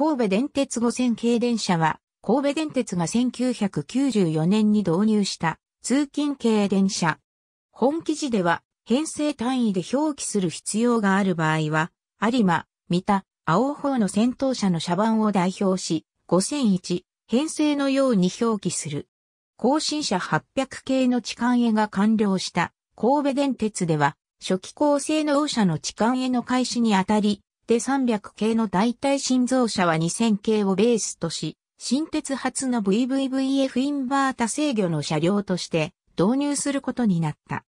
神戸電鉄5000系電車は、神戸電鉄が1994年に導入した通勤系電車。本記事では、編成単位で表記する必要がある場合は、有馬、三田、青方の先頭車の車番を代表し、5001、編成のように表記する。更新車800系の痴漢へが完了した神戸電鉄では、初期構成の王車の痴漢への開始にあたり、って300系の代替心臓車は2000系をベースとし、新鉄初の VVVF インバータ制御の車両として導入することになった。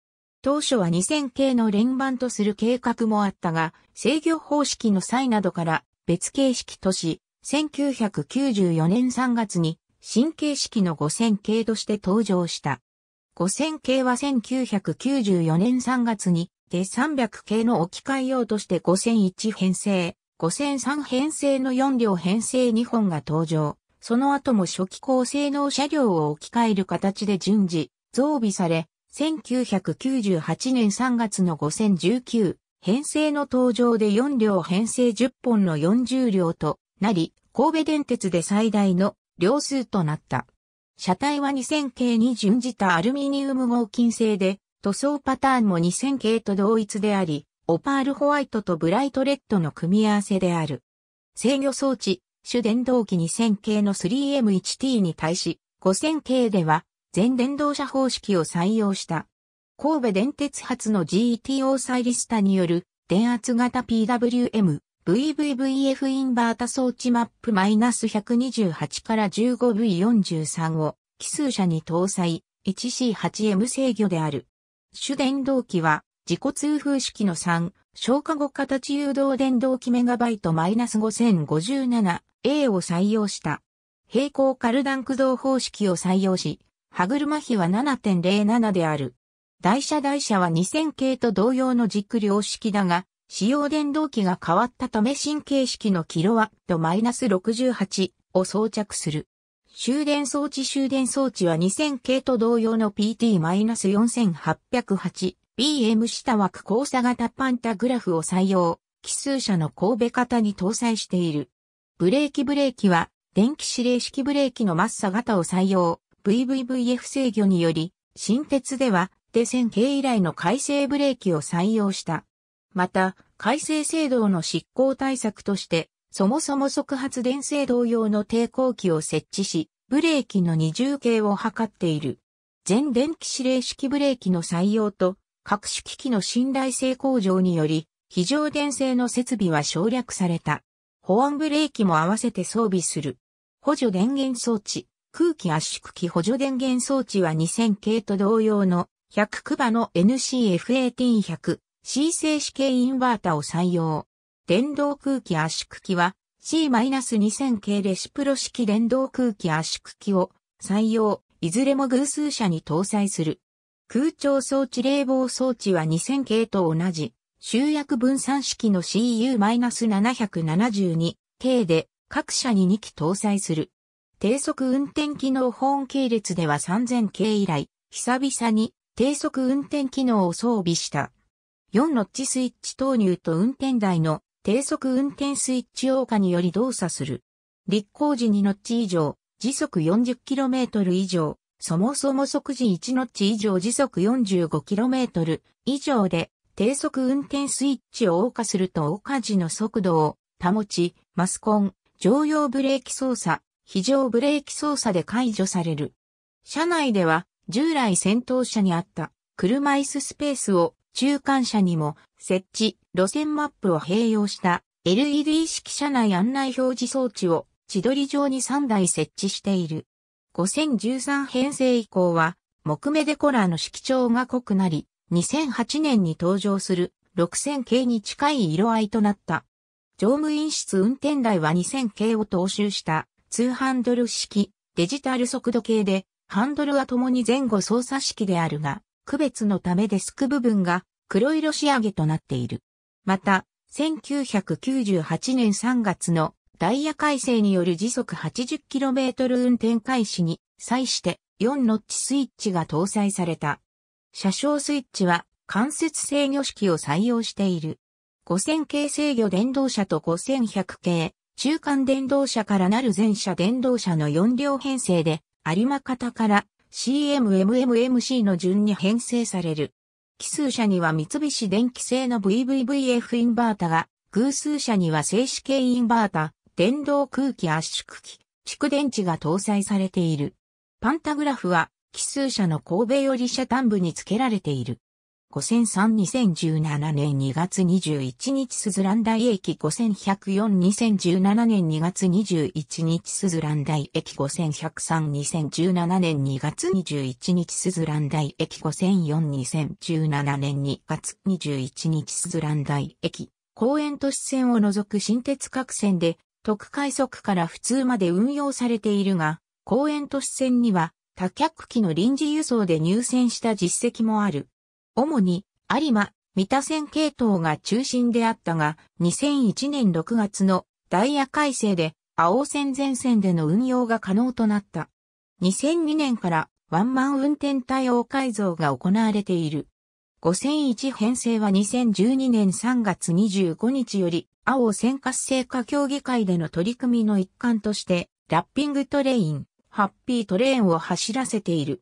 当初は2000系の連番とする計画もあったが、制御方式の際などから別形式とし、1994年3月に新形式の5000系として登場した。5000系は1994年3月にで300系の置き換え用として5001編成、5003編成の4両編成2本が登場。その後も初期高性能車両を置き換える形で順次、増備され、1998年3月の5019編成の登場で4両編成10本の40両となり、神戸電鉄で最大の両数となった。車体は2000系に準じたアルミニウム合金製で、塗装パターンも2000系と同一であり、オパールホワイトとブライトレッドの組み合わせである。制御装置、主電動機2000系の 3M1T に対し、5000系では全電動車方式を採用した。神戸電鉄発の GTO サイリスタによる電圧型 PWM、VVVF インバータ装置マップ -128 から 15V43 を奇数車に搭載 1C8M 制御である。主電動機は、自己通風式の3、消化後形誘導電動機メガバイト -5057A を採用した。平行カルダン駆動方式を採用し、歯車比は7.07である。台車台車は2000系と同様の軸量式だが、使用電動機が変わったため新形式のキロワット -68 を装着する。終電装置終電装置は2000系と同様の PT-4808BM 下枠交差型パンタグラフを採用、奇数車の神戸型に搭載している。ブレーキブレーキは電気指令式ブレーキのマッサ型を採用、VVVF 制御により、新鉄ではデ線系以来の改正ブレーキを採用した。また、改正制度の執行対策として、そもそも速発電性同様の抵抗器を設置し、ブレーキの二重計を図っている。全電気指令式ブレーキの採用と、各種機器の信頼性向上により、非常電性の設備は省略された。保安ブレーキも合わせて装備する。補助電源装置、空気圧縮機補助電源装置は2000系と同様の100クバの NCF18100 C 静止系インバータを採用。電動空気圧縮機は C-2000 系レシプロ式電動空気圧縮機を採用、いずれも偶数車に搭載する。空調装置冷房装置は2000系と同じ、集約分散式の CU-772 系で各車に2機搭載する。低速運転機能保温系列では3000系以来、久々に低速運転機能を装備した。4ノッチスイッチ投入と運転台の低速運転スイッチオーにより動作する。立候時2ノッチ以上、時速 40km 以上、そもそも即時1ノッチ以上時速 45km 以上で低速運転スイッチを謳歌すると謳歌時の速度を保ち、マスコン、常用ブレーキ操作、非常ブレーキ操作で解除される。車内では従来先頭車にあった車椅子スペースを中間車にも設置、路線マップを併用した LED 式車内案内表示装置を千鳥り上に3台設置している。5013編成以降は、木目デコラーの色調が濃くなり、2008年に登場する6000系に近い色合いとなった。乗務員室運転台は2000系を踏襲した2ハンドル式デジタル速度計で、ハンドルは共に前後操作式であるが、区別のためデスク部分が黒色仕上げとなっている。また、1998年3月のダイヤ改正による時速 80km 運転開始に際して4ノッチスイッチが搭載された。車掌スイッチは間接制御式を採用している。5000系制御電動車と5100系中間電動車からなる全車電動車の4両編成で有馬方から CMMMMC の順に編成される。奇数車には三菱電機製の VVVF インバータが、偶数車には静止系インバータ、電動空気圧縮機、蓄電池が搭載されている。パンタグラフは、奇数車の神戸より社端部に付けられている。5 0 0 3 2 0 1 7年2月21日スズラン台駅5104-2017年2月21日スズラン台駅5103-2017年2月21日スズラン台駅5004-2017年2月21日スズラン台駅公園都市線を除く新鉄各線で特快速から普通まで運用されているが、公園都市線には多客機の臨時輸送で入線した実績もある。主に有馬、三田線系統が中心であったが、2001年6月のダイヤ改正で、青線全線での運用が可能となった。2002年からワンマン運転対応改造が行われている。5001編成は2012年3月25日より、青線活性化協議会での取り組みの一環として、ラッピングトレイン、ハッピートレーンを走らせている。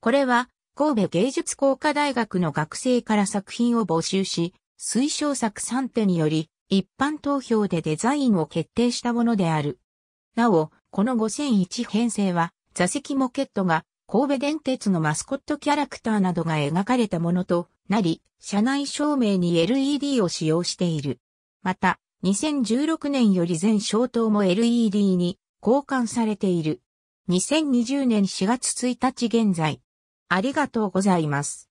これは、神戸芸術工科大学の学生から作品を募集し、推奨作3手により、一般投票でデザインを決定したものである。なお、この5001編成は、座席モケットが神戸電鉄のマスコットキャラクターなどが描かれたものとなり、車内照明に LED を使用している。また、2016年より全消灯も LED に交換されている。2020年4月1日現在、ありがとうございます。